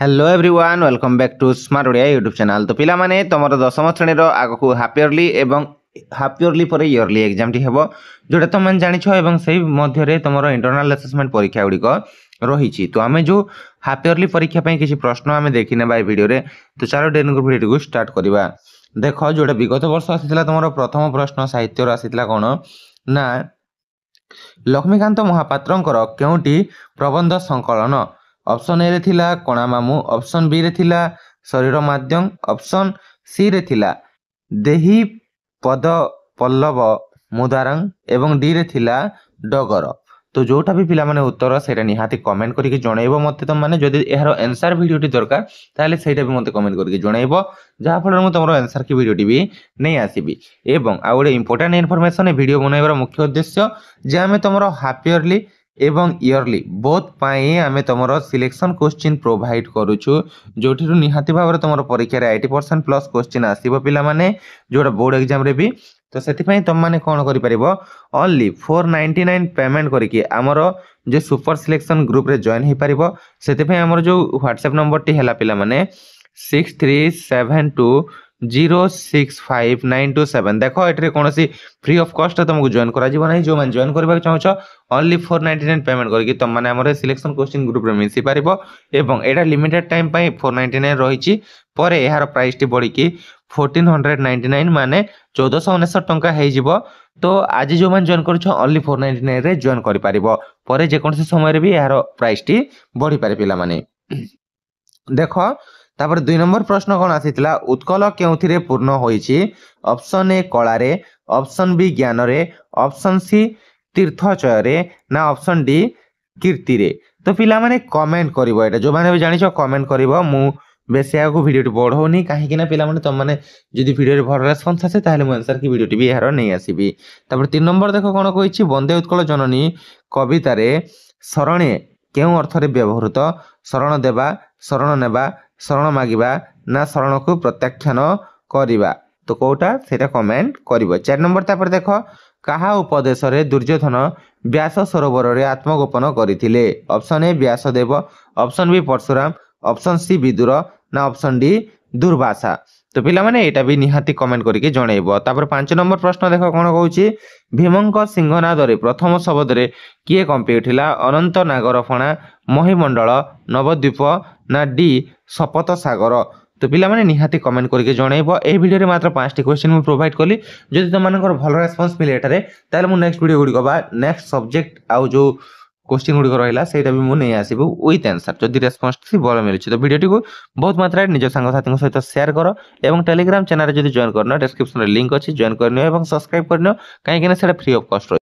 hello everyone welcome back to smart Odia YouTube channel ତ ପିଲାମାନେ ତମର ଦଶମ ଶ୍ରେଣୀର ଆଗକୁ ହାଫ୍ ଇୟର୍ଲି ଏବଂ ହାଫ୍ ଇୟର୍ଲି ପରେ ଇୟର୍ଲି ଏକ୍ଜାମ୍ଟି ହେବ ଯେଉଁଟା ତୁମେ ଜାଣିଛ ଏବଂ ସେଇ ମଧ୍ୟରେ ତୁମର ଇଣ୍ଟରନାଲ୍ ଆସେସମେଣ୍ଟ ପରୀକ୍ଷା ଗୁଡ଼ିକ ରହିଛି ତ ଆମେ ଯେଉଁ ହାଫ୍ ଇୟର୍ଲି ପରୀକ୍ଷା ପାଇଁ କିଛି ପ୍ରଶ୍ନ ଆମେ ଦେଖିନେବା ଏ ଭିଡ଼ିଓରେ ତ ଚାଲ ଡେନକୁ ଭିଡ଼ିଓଟିକୁ ଷ୍ଟାର୍ଟ କରିବା ଦେଖ ଯେଉଁଟା ବିଗତ ବର୍ଷ ଆସିଥିଲା ତୁମର ପ୍ରଥମ ପ୍ରଶ୍ନ ସାହିତ୍ୟର ଆସିଥିଲା କ'ଣ ନା ଲକ୍ଷ୍ମୀକାନ୍ତ ମହାପାତ୍ରଙ୍କର କେଉଁଟି ପ୍ରବନ୍ଧ ସଂକଳନ ଅପସନ୍ ଏରେ ଥିଲା କଣା ମାମୁଁ ଅପସନ୍ ବିରେ ଥିଲା ଶରୀର ମାଧ୍ୟମ ଅପସନ୍ ସିରେ ଥିଲା ଦେହି ପଦ ପଲ୍ଲବ ମୁଦାରଙ୍ଗ ଏବଂ ଡିରେ ଥିଲା ଡଗର ତ ଯେଉଁଟା ବି ପିଲାମାନେ ଉତ୍ତର ସେଇଟା ନିହାତି କମେଣ୍ଟ କରିକି ଜଣେଇବ ମୋତେ ତମମାନେ ଯଦି ଏହାର ଆନ୍ସର ଭିଡ଼ିଓଟି ଦରକାର ତାହେଲେ ସେଇଟା ବି ମୋତେ କମେଣ୍ଟ କରିକି ଜଣେଇବ ଯାହାଫଳରେ ମୁଁ ତମର ଆନ୍ସର କି ଭିଡ଼ିଓଟି ବି ନେଇ ଆସିବି ଏବଂ ଆଉ ଗୋଟେ ଇମ୍ପୋର୍ଟାଣ୍ଟ ଇନଫର୍ମେସନ୍ ଭିଡ଼ିଓ ବନେଇବାର ମୁଖ୍ୟ ଉଦ୍ଦେଶ୍ୟ ଯେ ଆମେ ତମର ହାପିୟରଲି ଏବଂ ଇୟରଲି ବୋଥ୍ ପାଇଁ ଆମେ ତୁମର ସିଲେକ୍ସନ୍ କୋଶ୍ଚିନ୍ ପ୍ରୋଭାଇଡ଼ କରୁଛୁ ଯେଉଁଠିରୁ ନିହାତି ଭାବରେ ତୁମର ପରୀକ୍ଷାରେ ଏଇଟି ପରସେଣ୍ଟ ପ୍ଲସ୍ କୋଶ୍ଚିନ୍ ଆସିବ ପିଲାମାନେ ଯେଉଁଟା ବୋର୍ଡ଼ ଏକ୍ଜାମ୍ରେ ବି ତ ସେଥିପାଇଁ ତୁମମାନେ କ'ଣ କରିପାରିବ only four ninety nine payment କରିକି ଆମର ଯେଉଁ ସୁପର ସିଲେକ୍ସନ୍ ଗ୍ରୁପ୍ରେ ଜଏନ୍ ହୋଇପାରିବ ସେଥିପାଇଁ ଆମର ଯେଉଁ ହ୍ୱାଟ୍ସଆପ୍ ନମ୍ବରଟି ହେଲା ପିଲାମାନେ six three seven two zero six five nine two seven ଦେଖ ଏଠାରେ କୌଣସି ଫ୍ରି ଅଫ୍ କଷ୍ଟରେ ତୁମକୁ ଜଏନ୍ କରାଯିବ ନାହିଁ ଯେଉଁମାନେ ଜଏନ୍ କରିବାକୁ ଚାହୁଁଛ only four ninety nine payment କରିକି ତୁମମାନେ ଆମର ସିଲେକ୍ସନ୍ କୋଶ୍ଚିନ୍ ଗ୍ରୁପ୍ରେ ମିଶିପାରିବ ଏବଂ ଏଇଟା ଲିମିଟେଡ୍ ଟାଇମ୍ ପାଇଁ ଫୋର୍ ନାଇଣ୍ଟି ନାଇନ୍ ରହିଛି ପରେ ଏହାର ପ୍ରାଇସ୍ଟି ବଢ଼ିକି ଫୋର୍ଟିନ୍ ହଣ୍ଡ୍ରେଡ୍ ନାଇଣ୍ଟି ନାଇନ୍ ମାନେ ଚଉଦଶହ ଅନେଶତ ଟଙ୍କା ହେଇଯିବ ତ ଆଜି ଯେଉଁମାନେ ଜଏନ୍ କରୁଛ ଓନ୍ଲି ଫୋର୍ ନାଇଣ୍ଟି ନାଇନ୍ରେ ଜଏନ୍ କରିପାରିବ ପରେ ଯେକୌଣସି ସମୟରେ ବି ଏହାର ପ୍ରାଇସ୍ଟି ବଢ଼ିପାରେ ପିଲାମାନେ ଦେଖ ତାପରେ ଦୁଇ ନମ୍ବର ପ୍ରଶ୍ନ କ'ଣ ଆସିଥିଲା ଉତ୍କଳ କେଉଁଥିରେ ପୂର୍ଣ୍ଣ ହୋଇଛି ଅପସନ୍ ଏ କଳାରେ ଅପସନ୍ ବି ଜ୍ଞାନରେ ଅପସନ୍ ସି ତୀର୍ଥଚୟରେ ନା ଅପସନ୍ ଡି କୀର୍ତ୍ତିରେ ତ ପିଲାମାନେ କମେଣ୍ଟ କରିବ ଏଇଟା ଯେଉଁମାନେ ବି ଜାଣିଛ କମେଣ୍ଟ କରିବ ମୁଁ ବେଶୀ ଆଗକୁ ଭିଡ଼ିଓଟି ବଢ଼ଉନି କାହିଁକି ନା ପିଲାମାନେ ତମମାନେ ଯଦି ଭିଡ଼ିଓରେ ଭଲ ରେସ୍ପନ୍ସ ଆସେ ତାହେଲେ ମୁଁ ଆନ୍ସର୍ କି ଭିଡ଼ିଓଟି ବି ଏହାର ନେଇ ଆସିବି ତାପରେ ତିନି ନମ୍ବର ଦେଖ କ'ଣ କହିଛି ବନ୍ଦେ ଉତ୍କଳ ଜନନୀ କବିତାରେ ଶରଣେ କେଉଁ ଅର୍ଥରେ ବ୍ୟବହୃତ ଶରଣ ଦେବା ଶରଣ ନେବା ଶରଣ ମାଗିବା ନା ଶରଣକୁ ପ୍ରତ୍ୟାଖ୍ୟାନ କରିବା ତ କେଉଁଟା ସେଇଟା କମେଣ୍ଟ କରିବ ଚାରି ନମ୍ବର ତାପରେ ଦେଖ କାହା ଉପଦେଶରେ ଦୁର୍ଯ୍ୟୋଧନ ବ୍ୟାସ ସରୋବରରେ ଆତ୍ମଗୋପନ କରିଥିଲେ option A Vyasadev option B Parshuram option C Vidur ନା ଅପସନ୍ ଡି ଦୁର୍ବାସା ତ ପିଲାମାନେ ଏଇଟା ବି ନିହାତି କମେଣ୍ଟ କରିକି ଜଣେଇବ ତାପରେ ପାଞ୍ଚ ନମ୍ବର ପ୍ରଶ୍ନ ଦେଖ କ'ଣ କହୁଛି ଭୀମଙ୍କ ସିଂହନାଦରେ ପ୍ରଥମ ଶବ୍ଦରେ କିଏ କମ୍ପି ଉଠିଲା ଅନନ୍ତ ନାଗରଫଣା ମହିମଣ୍ଡଳ ନବଦ୍ୱୀପ না ଡି ଶପଥ ସାଗର তো পিলামানে নিহাতি কমেন্ট করিকি জনাইব এই ভিডিওরে মাত্র পাঁচটি কোশ্চেন মু প্রোভাইড কলি যদি তোমাদের ভালো রেসপন্স মিলে এটারে তাহলে মু নেক্সট ভিডিও গুড়ি বা নেক্সট সবজেক্ট আউ যে কোশ্চিন গুড়ি রহিলা সেইটা বি মু নেই আসিব উইথ আনসার যদি রেসপন্স ভালো মিলুছি তো ভিডিওটি বহুত মাত্রায় নিজ সাংসাথী সহিত সেয়ার কর এবং টেলিগ্রাম চ্যানেলে যদি জয়েন করন ডেসক্রিপশনে লিঙ্ক অছি জয়েন করে নিও এবং সবসক্রাইব করে নিও কাইকি না সেটা ফ্রি অফ কস্ট